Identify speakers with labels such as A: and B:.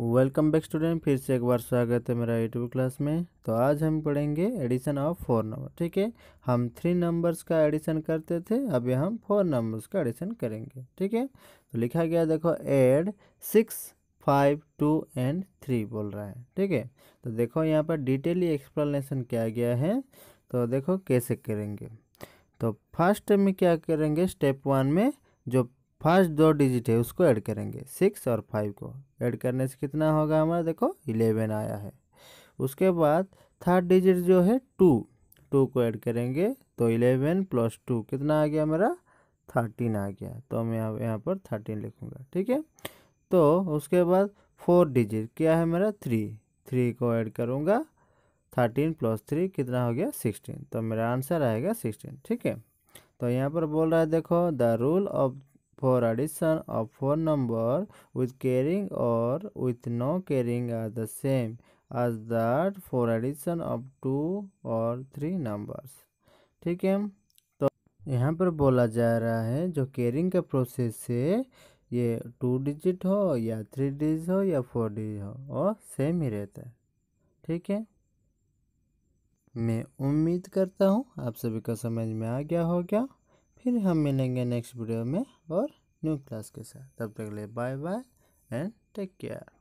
A: welcome back student फिर से एक बार स्वागत है मेरा यूट्यूब क्लास में तो आज हम पढ़ेंगे एडिशन ऑफ फोर नंबर ठीक है हम थ्री नंबर्स का एडिशन करते थे अभी हम फोर नंबर्स का एडिशन करेंगे ठीक है तो लिखा गया देखो add six five two and three बोल रहा है ठीक है तो देखो यहाँ पर डिटेली एक्सप्लेनेशन किया गया है तो देखो कैसे करेंगे तो फर्स्ट में क्या करेंगे स्टेप वन में जो फर्स्ट दो डिजिट है उसको ऐड करेंगे सिक्स और फाइव को ऐड करने से कितना होगा हमारा देखो इलेवन आया है उसके बाद थर्ड डिजिट जो है टू टू को ऐड करेंगे तो इलेवन प्लस टू कितना आ गया मेरा थर्टीन आ गया तो मैं अब यहाँ पर थर्टीन लिखूँगा ठीक है तो उसके बाद फोर डिजिट क्या है मेरा थ्री थ्री को ऐड करूँगा थर्टीन प्लस थ्री कितना हो गया सिक्सटीन तो मेरा आंसर आएगा सिक्सटीन ठीक है तो यहाँ पर बोल रहा है देखो the rule of for addition of four number with carrying or with no carrying are the same as that for addition of two or three numbers ठीक है तो यहाँ पर बोला जा रहा है जो कैरिंग का प्रोसेस है ये टू डिजिट हो या थ्री डिजिट हो या फोर डिजिट हो और सेम ही रहता है ठीक है मैं उम्मीद करता हूँ आप सभी को समझ में आ गया होगा फिर हम मिलेंगे नेक्स्ट वीडियो में और न्यू क्लास के साथ तब तक ले bye bye and take care